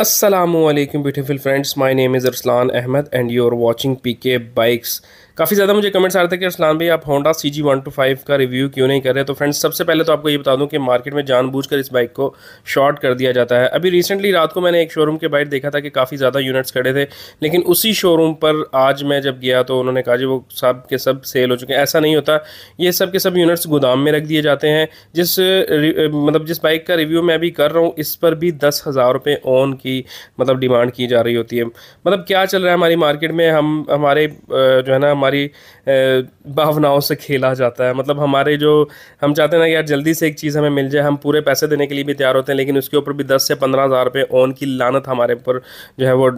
Aslam beautiful friends my name is Arsalan Ahmed and you are P K bikes काफ़ी ज़्यादा मुझे comments आ रहे थे कि अरसलान भाई आप Honda C G one two five का रिव्यू क्यों नहीं कर रहे तो फ्रेंड्स सबसे पहले तो आपको ये बता दूं कि मार्केट में जानबूझकर इस बाइक को शॉर्ट कर दिया जाता है अभी रिसेंटली रात को मैंने एक शोरूम के बाहर देखा था कि काफ़ी ज़्यादा यूनिट्स खड़े थे लेकिन उसी शोरूम पर आज मैं जब गया तो उन्होंने कहा जी वो सब के सब सेल हो चुके हैं ऐसा नहीं होता ये सब के सब यूनिट्स गोदाम में रख दिए जाते हैं जिस मतलब जिस बाइक का रिव्यू मैं अभी कर रहा हूँ इस पर भी दस हज़ार रुपये ऑन की की मतलब डिमांड की जा रही होती है मतलब क्या चल रहा है हमारी मार्केट में हम हमारे जो है ना हमारी भावनाओं से खेला जाता है मतलब हमारे जो हम चाहते हैं ना यार जल्दी से एक चीज़ हमें मिल जाए हम पूरे पैसे देने के लिए भी तैयार होते हैं लेकिन उसके ऊपर भी दस से पंद्रह हज़ार रुपये ऑन की लानत हमारे ऊपर जो है वो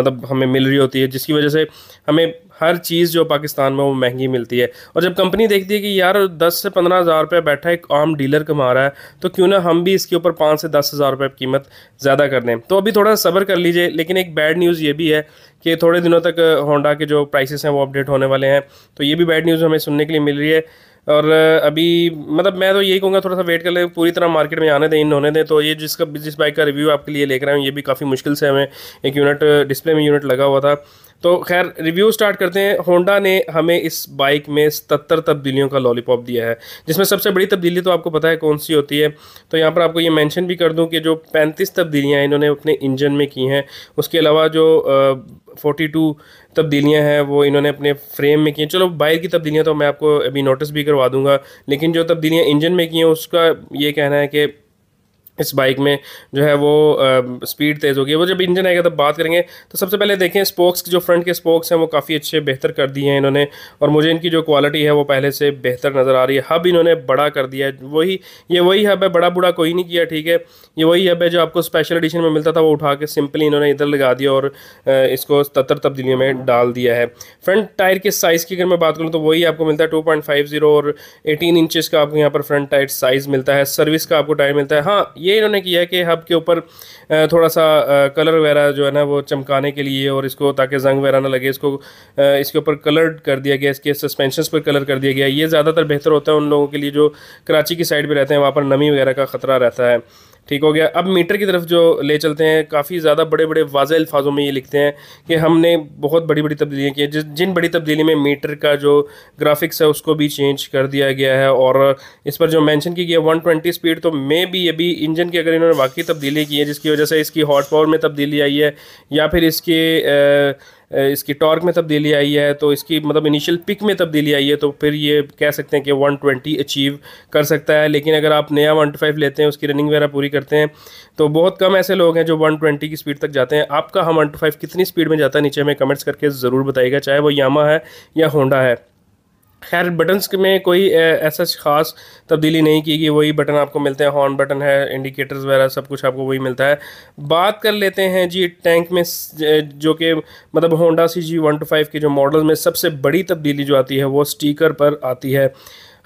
मतलब हमें मिल रही होती है जिसकी वजह से हमें हर चीज़ जो पाकिस्तान में वो महंगी मिलती है और जब कंपनी देखती है कि यार दस से पंद्रह हज़ार रुपये बैठा एक आम डीलर कमा रहा है तो क्यों ना हम भी इसके ऊपर पाँच से दस हज़ार रुपये कीमत ज़्यादा कर दें तो अभी थोड़ा सब्र कर लीजिए लेकिन एक बैड न्यूज़ ये भी है कि थोड़े दिनों तक होंडा के जो प्राइसेस हैं वो अपडेट होने वाले हैं तो ये भी बैड न्यूज़ हमें सुनने के लिए मिल रही है और अभी मतलब मैं तो यही कहूँगा थोड़ा सा वेट कर ले पूरी तरह मार्केट में आने दें इन होने दें तो ये जिसका जिस बाइक का रिव्यू आपके लिए लेकर आए हूँ ये भी काफ़ी मुश्किल से हमें एक यूनिट डिस्प्ले में यूनिट लगा हुआ था तो खैर रिव्यू स्टार्ट करते हैं होंडा ने हमें इस बाइक में सतर तब्दीलियों का लॉलीपॉप दिया है जिसमें सबसे बड़ी तब्दीली तो आपको पता है कौन सी होती है तो यहाँ पर आपको ये मेंशन भी कर दूँ कि जो पैंतीस तब्दीलियाँ इन्होंने अपने इंजन में की हैं उसके अलावा जो फोर्टी टू तब्दीलियाँ हैं वो इन्होंने अपने फ्रेम में की हैं चलो बाइक की तब्दीलियाँ तो मैं आपको अभी नोटिस भी करवा दूँगा लेकिन जो तब्दीलियाँ इंजन में की हैं उसका ये कहना है कि इस बाइक में जो है वो स्पीड तेज़ होगी वो जब इंजन आएगा तब बात करेंगे तो सबसे पहले देखें स्पोक्स जो फ्रंट के स्पोक्स हैं वो काफ़ी अच्छे बेहतर कर दिए हैं इन्होंने और मुझे इनकी जो क्वालिटी है वो पहले से बेहतर नज़र आ रही है हब इन्होंने बड़ा कर दिया है वही ये वही हब है बड़ा बुढ़ा कोई नहीं किया ठीक है ये वही हब है जो आपको स्पेशल एडिशन में मिलता था वो उठा के सिंपली इन्होंने इधर लगा दिया और इसको सतर तब्दीलियों में डाल दिया है फ्रंट टायर के साइज़ की अगर मैं बात करूँ तो वही आपको मिलता है टू और एटीन इंचज़ का आपको यहाँ पर फ्रंट टायर साइज़ मिलता है सर्विस का आपको टायर मिलता है हाँ ये इन्होंने किया है कि हब के ऊपर थोड़ा सा कलर वगैरह जो है ना वो चमकाने के लिए और इसको ताकि जंग वगैरह ना लगे इसको इसके ऊपर कलर कर दिया गया इसके सस्पेंशन पर कलर कर दिया गया ये ज़्यादातर बेहतर होता है उन लोगों के लिए जो कराची की साइड पर रहते हैं वहाँ पर नमी वगैरह का ख़तरा रहता है ठीक हो गया अब मीटर की तरफ जो ले चलते हैं काफ़ी ज़्यादा बड़े बड़े वाज अल्फाजों में ये लिखते हैं कि हमने बहुत बड़ी बड़ी तब्दीलियाँ की जिस जिन बड़ी तब्दीली में मीटर का जो ग्राफिक्स है उसको भी चेंज कर दिया गया है और इस पर जो मैंशन की गई है वन स्पीड तो मे भी ये भी इंजन की अगर इन्होंने वाकई तब्दीली की है जिसकी वजह से इसकी हॉट पावर में तब्दीली आई है या फिर इसके इसकी टॉर्क में तब्दीली आई है तो इसकी मतलब इनिशियल पिक में तब्दीली आई है तो फिर ये कह सकते हैं कि 120 अचीव कर सकता है लेकिन अगर आप नया 125 लेते हैं उसकी रनिंग वगैरह पूरी करते हैं तो बहुत कम ऐसे लोग हैं जो 120 की स्पीड तक जाते हैं आपका हम 125 कितनी स्पीड में जाता है नीचे में कमेंट्स करके ज़रूर बताइएगा चाहे वो यामा है या होंडा है खैर बटन्स में कोई ऐसा खास तब्दीली नहीं की गई वही बटन आपको मिलते हैं हॉर्न बटन है इंडिकेटर्स वगैरह सब कुछ आपको वही मिलता है बात कर लेते हैं जी टैंक में जो कि मतलब Honda C G one two five के जो मॉडल में सबसे बड़ी तब्दीली जो आती है वो स्टीकर पर आती है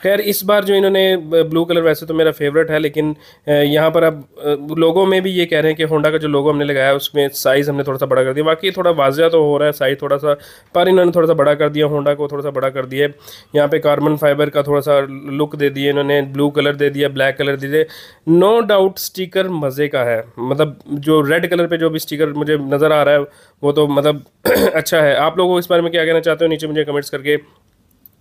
खैर इस बार जो इन्होंने ब्लू कलर वैसे तो मेरा फेवरेट है लेकिन यहाँ पर अब लोगों में भी ये कह रहे हैं कि होंडा का जो लोगो हमने लगाया उसमें साइज़ हमने थोड़ा सा बड़ा कर दिया बाकी थोड़ा वाजिया तो हो रहा है साइज़ थोड़ा सा पर इन्होंने थोड़ा सा बड़ा कर दिया होंडा को थोड़ा सा बड़ा कर दिया यहाँ पे कार्बन फाइबर का थोड़ा सा लुक दे दिए इन्होंने ब्लू कलर दे दिया ब्लैक कलर दे दिए नो डाउट स्टिकर मज़े का है मतलब जो रेड कलर पर जो भी स्टिकर मुझे नज़र आ रहा है वो तो मतलब अच्छा है आप लोगों को इस बारे में क्या कहना चाहते हो नीचे मुझे कमेंट्स करके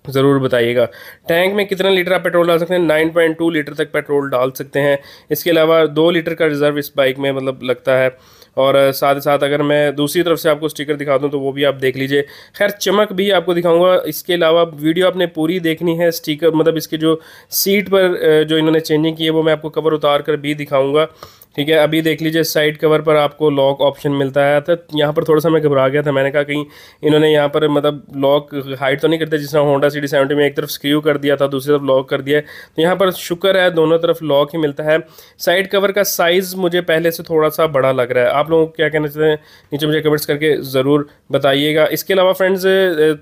ज़रूर बताइएगा टैंक में कितना लीटर आप पेट्रोल डाल सकते हैं नाइन पॉइंट टू लीटर तक पेट्रोल डाल सकते हैं इसके अलावा दो लीटर का रिज़र्व इस बाइक में मतलब लगता है और साथ ही साथ अगर मैं दूसरी तरफ से आपको स्टिकर दिखा दूं तो वो भी आप देख लीजिए खैर चमक भी आपको दिखाऊंगा इसके अलावा वीडियो आपने पूरी देखनी है स्टिकर मतलब इसके जो सीट पर जो इन्होंने चेंजिंग की है वो मैं आपको कवर उतार कर भी दिखाऊँगा ठीक है अभी देख लीजिए साइड कवर पर आपको लॉक ऑप्शन मिलता है तो यहाँ पर थोड़ा सा मैं घबरा गया था मैंने कहा कहीं इन्होंने यहाँ पर मतलब लॉक हाइट तो नहीं करते जिस तरह होंडा सिटी सेवेंटी में एक तरफ स्क्रू कर दिया था दूसरी तरफ लॉक कर दिया तो यहाँ पर शुक्र है दोनों तरफ लॉक ही मिलता है साइड कवर का साइज़ मुझे पहले से थोड़ा सा बड़ा लग रहा है आप लोग क्या कहना चाहते हैं नीचे मुझे कमेंट्स करके ज़रूर बताइएगा इसके अलावा फ्रेंड्स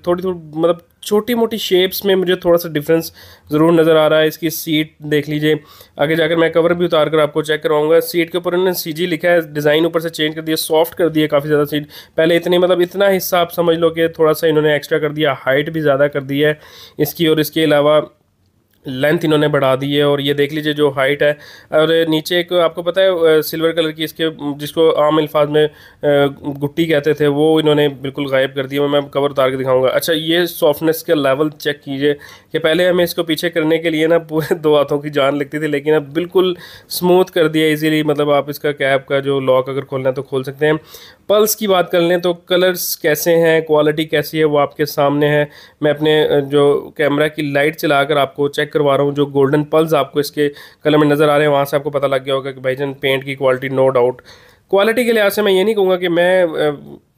थोड़ी थोड़ी मतलब छोटी मोटी शेप्स में मुझे थोड़ा सा डिफरेंस ज़रूर नज़र आ रहा है इसकी सीट देख लीजिए आगे जाकर मैं कवर भी उतार कर आपको चेक करवाऊंगा सीट के ऊपर उन्होंने सीजी लिखा है डिज़ाइन ऊपर से चेंज कर दिया सॉफ्ट कर दिया काफ़ी ज़्यादा सीट पहले इतनी मतलब इतना हिस्सा आप समझ लो कि थोड़ा सा इन्होंने एक्स्ट्रा कर दिया हाइट भी ज़्यादा कर दी है इसकी और इसके अलावा लेंथ इन्होंने बढ़ा दी है और ये देख लीजिए जो हाइट है और नीचे एक आपको पता है सिल्वर कलर की इसके जिसको आम अल्फाज में गुट्टी कहते थे वो इन्होंने बिल्कुल गायब कर दिया मैं कवर उतार के दिखाऊंगा अच्छा ये सॉफ्टनेस का लेवल चेक कीजिए कि पहले हमें इसको पीछे करने के लिए ना पूरे दो हाथों की जान लगती थी लेकिन अब बिल्कुल स्मूथ कर दिया ईजीली मतलब आप इसका कैब का जो लॉक अगर खोलना है तो खोल सकते हैं पल्स की बात कर लें तो कलर्स कैसे हैं क्वालिटी कैसी है वो आपके सामने है मैं अपने जो कैमरा की लाइट चला आपको चेक करवा रहा हूँ जो गोल्डन पल्स आपको इसके कलर में नज़र आ रहे हैं वहाँ से आपको पता लग गया होगा कि भाई जान पेंट की क्वालिटी नो डाउट क्वालिटी के लिहाज से मैं ये नहीं कहूँगा कि मैं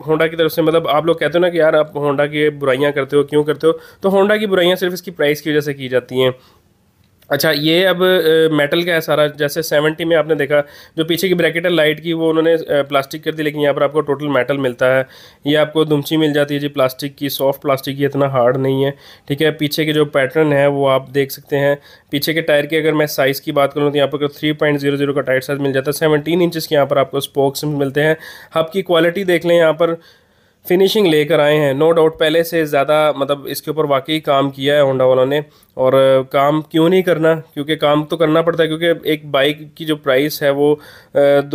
होंडा की तरफ से मतलब आप लोग कहते हो ना कि यार आप होंडा की बुराइयाँ करते हो क्यों करते हो तो होंडा की बुराइयाँ सिर्फ इसकी प्राइस की वजह से की जाती हैं अच्छा ये अब मेटल का है सारा जैसे सेवेंटी में आपने देखा जो पीछे की ब्रैकेट है लाइट की वो उन्होंने प्लास्टिक कर दी लेकिन यहाँ पर आपको टोटल मेटल मिलता है ये आपको दुमची मिल जाती है जी प्लास्टिक की सॉफ्ट प्लास्टिक की इतना हार्ड नहीं है ठीक है पीछे के जो पैटर्न है वो आप देख सकते हैं पीछे के टायर की अगर मैं साइज़ की बात करूँ तो यहाँ पर थ्री पॉइंट जीरो जीरो का टायर साइज़ मिल जाता है सेवनटीन इंचज़ के यहाँ पर आपको स्पोक्स मिलते हैं हब की क्वालिटी देख लें यहाँ पर फिनिशिंग लेकर आए हैं नो डाउट पहले से ज़्यादा मतलब इसके ऊपर वाकई काम किया है होंडा वालों ने और काम क्यों नहीं करना क्योंकि काम तो करना पड़ता है क्योंकि एक बाइक की जो प्राइस है वो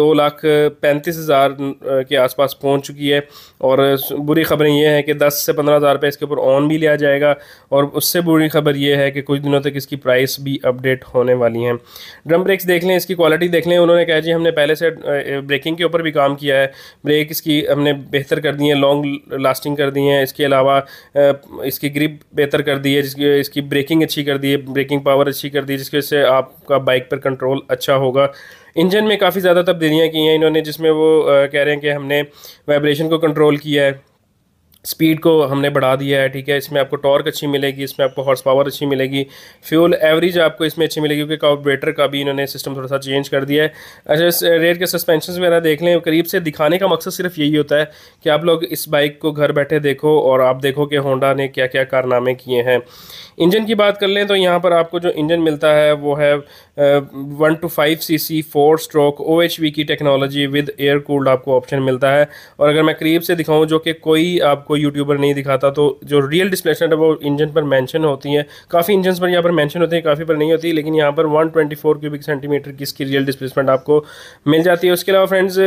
दो लाख पैंतीस हज़ार के आसपास पहुंच चुकी है और बुरी खबरें ये हैं कि दस से पंद्रह हज़ार रुपये इसके ऊपर ऑन भी लिया जाएगा और उससे बुरी खबर ये है कि कुछ दिनों तक इसकी प्राइस भी अपडेट होने वाली हैं ड्रम ब्रेक्स देख लें इसकी क्वालिटी देख लें उन्होंने कहा जी हमने पहले से ब्रेकिंग के ऊपर भी काम किया है ब्रेक इसकी हमने बेहतर कर दी है लॉन्ग लास्टिंग कर दी है इसके अलावा इसकी ग्रिप बेहतर कर दी है जिसकी इसकी ब्रेकिंग अच्छी अच्छी कर दी है ब्रेकिंग पावर अच्छी कर दी जिसकी वजह से आपका बाइक पर कंट्रोल अच्छा होगा इंजन में काफ़ी ज़्यादा तब्दीलियाँ की हैं इन्होंने जिसमें वो कह रहे हैं कि हमने वाइब्रेशन को कंट्रोल किया है स्पीड को हमने बढ़ा दिया है ठीक है इसमें आपको टॉर्क अच्छी मिलेगी इसमें आपको हॉर्स पावर अच्छी मिलेगी फ्यूल एवरेज आपको इसमें अच्छी मिलेगी क्योंकि कॉपरेटर का भी इन्होंने सिस्टम थोड़ा सा चेंज कर दिया है अच्छा इस रेट के सस्पेंशन वगैरह देख लें करीब से दिखाने का मकसद सिर्फ यही होता है कि आप लोग इस बाइक को घर बैठे देखो और आप देखो कि होंडा ने क्या क्या कारनामे किए हैं इंजन की बात कर लें तो यहाँ पर आपको जो इंजन मिलता है वो है one two five C C four stroke O H V की टेक्नोलॉजी विद एयर कूल्ड आपको ऑप्शन मिलता है और अगर मैं करीब से दिखाऊँ जो कि कोई आपको कोई यूट्यूबर नहीं दिखाता तो जो रियल डिस्प्लेसमेंट है वो इंजन पर मेंशन होती है काफ़ी इंजन पर यहाँ पर मेंशन होती है काफ़ी पर नहीं होती लेकिन यहाँ पर 124 क्यूबिक सेंटीमीटर की इसकी रियल डिस्प्लेसमेंट आपको मिल जाती है उसके अलावा फ्रेंड्स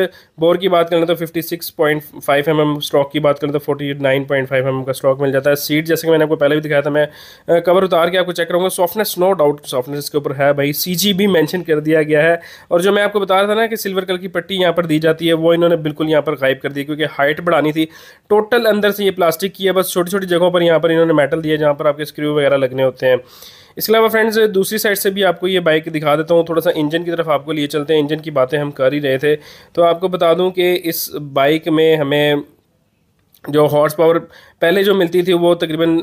बोर की बात करें तो फिफ्टी सिक्स mm स्टॉक की बात करें तो 49.5 mm का स्टॉक मिल जाता है सीट जैसे कि मैंने आपको पहले भी दिखाया था मैं कवर उतार के आपको चेक करूँगा सॉफ्टनेस नो डाउट सॉफ्टनेस इसके ऊपर है भाई सी भी मैंशन कर दिया गया है और जो मैं आपको बता रहा था ना कि सिल्वर कलर की पट्टी यहाँ पर दी जाती है वो इन्होंने बिल्कुल यहाँ पर गायब कर दी क्योंकि हाइट बढ़ानी थी टोटल अंदर से ये प्लास्टिक की है बस छोटी छोटी जगहों पर यहाँ पर इन्होंने मेटल दिया जहाँ पर आपके स्क्रू वगैरह लगने होते हैं इसके अलावा फ्रेंड्स दूसरी साइड से भी आपको ये बाइक दिखा देता हूँ थोड़ा सा इंजन की तरफ आपको लिए चलते हैं इंजन की बातें हम कर ही रहे थे तो आपको बता दूँ कि इस बाइक में हमें जो हॉर्स पावर पहले जो मिलती थी वो तकरीबन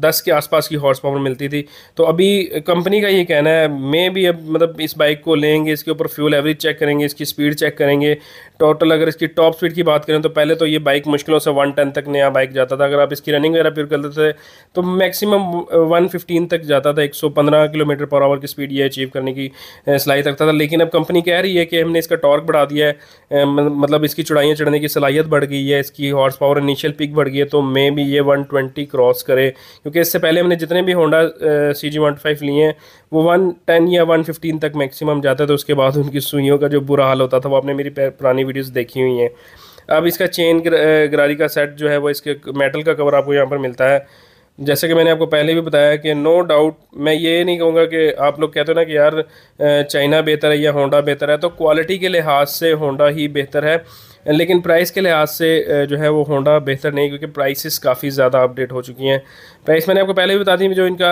दस के आसपास की हॉर्स पावर मिलती थी तो अभी कंपनी का ये कहना है मैं भी अब मतलब इस बाइक को लेंगे इसके ऊपर फ्यूल एवरेज चेक करेंगे इसकी स्पीड चेक करेंगे टोटल अगर इसकी टॉप स्पीड की बात करें तो पहले तो ये बाइक मुश्किलों से वन टेन तक नया बाइक जाता था अगर आप इसकी रनिंग वगैरह प्योर करते थे तो मैक्सिमम वन फिफ्टीन तक जाता था एक सौ पंद्रह किलोमीटर पर आवर की स्पीड ये अचीव करने की सलाहियत रखता था लेकिन अब कंपनी कह रही है कि हमने इसका टॉर्क बढ़ा दिया है मतलब इसकी चुड़ाइयाँ चढ़ने की सलाहियत बढ़ गई है इसकी हॉर्स पावर इनिशियल पिक बढ़ गई है तो मे भी ये 120 क्रॉस करे क्योंकि इससे पहले हमने जितने भी होंडा सी जी वन लिए हैं वो 110 या 115 तक मैक्सिमम जाता था उसके बाद उनकी सुइयों का जो बुरा हाल होता था वो आपने मेरी पुरानी वीडियोस देखी हुई हैं अब इसका चेन गरारी का सेट जो है वो इसके मेटल का कवर आपको यहाँ पर मिलता है जैसे कि मैंने आपको पहले भी बताया कि नो डाउट मैं ये नहीं कहूँगा कि आप लोग कहते हो ना कि यार चाइना बेहतर है या होंडा बेहतर है तो क्वालिटी के लिहाज से होंडा ही बेहतर है लेकिन प्राइस के लिहाज से जो है वो होंडा बेहतर नहीं क्योंकि प्राइसेस काफ़ी ज़्यादा अपडेट हो चुकी हैं प्राइस मैंने आपको पहले भी बता दी जो इनका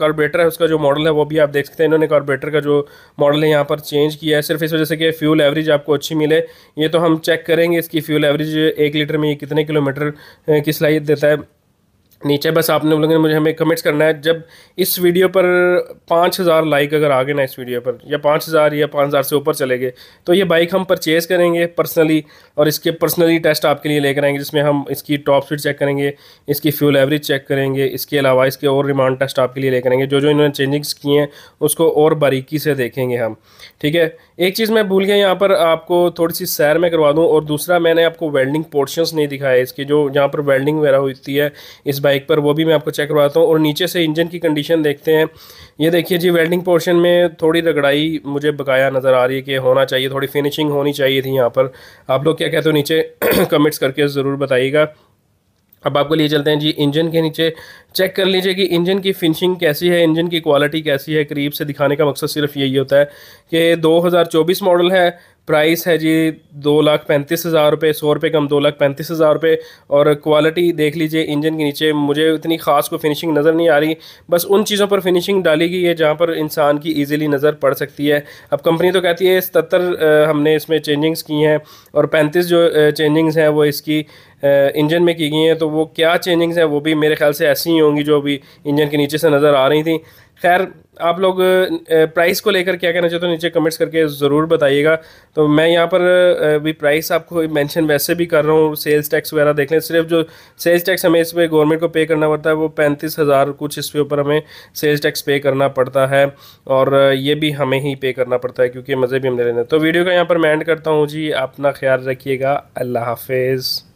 कार्बोरेटर है उसका जो मॉडल है वो भी आप देख सकते हैं इन्होंने कार्बोरेटर का जो मॉडल है यहाँ पर चेंज किया है सिर्फ इस वजह से कि फ्यूल एवरेज आपको अच्छी मिले ये तो हम चेक करेंगे इसकी फ्यूल एवरेज एक लीटर में ये कितने किलोमीटर की सिलाई देता है नीचे बस आपने बोलेंगे मुझे हमें कमेंट्स करना है जब इस वीडियो पर पाँच हज़ार लाइक अगर आ गए ना इस वीडियो पर या पाँच हज़ार या पाँच हज़ार से ऊपर चले गए तो ये बाइक हम परचेज़ करेंगे पर्सनली और इसके पर्सनली टेस्ट आपके लिए लेकर आएंगे जिसमें हम इसकी टॉप स्पीड चेक करेंगे इसकी फ्यूल एवरेज चेक करेंगे इसके अलावा इसके और रिमांड टेस्ट आपके लिए लेकर आएंगे जो जो इन्होंने चेंजिंग्स किए हैं उसको और बारीकी से देखेंगे हम ठीक है एक चीज़ मैं भूल गया यहाँ पर आपको थोड़ी सी सैर में करवा दूँ और दूसरा मैंने आपको वेल्डिंग पोर्शंस नहीं दिखाया इसके जो जहाँ पर वेल्डिंग वगैरह होती है इस बाइक पर वो भी मैं आपको चेक करवाता हूँ और नीचे से इंजन की कंडीशन देखते हैं ये देखिए जी वेल्डिंग पोर्शन में थोड़ी रगड़ाई मुझे बकाया नज़र आ रही है कि होना चाहिए थोड़ी फिनिशिंग होनी चाहिए थी यहाँ पर आप लोग क्या कहते हो नीचे कमेंट्स करके ज़रूर बताइएगा अब आपको लिए चलते हैं जी इंजन के नीचे चेक कर लीजिए कि इंजन की फिनिशिंग कैसी है इंजन की क्वालिटी कैसी है करीब से दिखाने का मकसद सिर्फ यही होता है कि 2024 मॉडल है प्राइस है जी दो लाख पैंतीस हज़ार रुपये सौ रुपये कम दो लाख पैंतीस हज़ार रुपये और क्वालिटी देख लीजिए इंजन के नीचे मुझे इतनी ख़ास को फिनिशिंग नज़र नहीं आ रही बस उन चीज़ों पर फिनिशिंग डाली गई है जहाँ पर इंसान की ईजिली नज़र पड़ सकती है अब कंपनी तो कहती है सतर हमने इसमें चेंजिंग्स की हैं और पैंतीस जो चेंजिंग्स हैं वो इसकी इंजन में की गई हैं तो वो क्या चेंजिंग्स हैं वो भी मेरे ख्याल से ऐसी ही होंगी जो अभी इंजन के नीचे से नज़र आ रही थी खैर आप लोग प्राइस को लेकर क्या कहना चाहते हो नीचे कमेंट्स करके ज़रूर बताइएगा तो मैं यहाँ पर भी प्राइस आपको मेंशन वैसे भी कर रहा हूँ सेल्स टैक्स वगैरह देख लें सिर्फ जो सेल्स टैक्स हमें इस पर गवर्नमेंट को पे करना पड़ता है वो पैंतीस हज़ार कुछ इसके ऊपर हमें सेल्स टैक्स पे करना पड़ता है और ये भी हमें ही पे करना पड़ता है क्योंकि मज़े भी हमने हैं तो वीडियो का यहाँ पर मैं एंड करता हूँ जी अपना ख्याल रखिएगा अल्लाह हाफिज़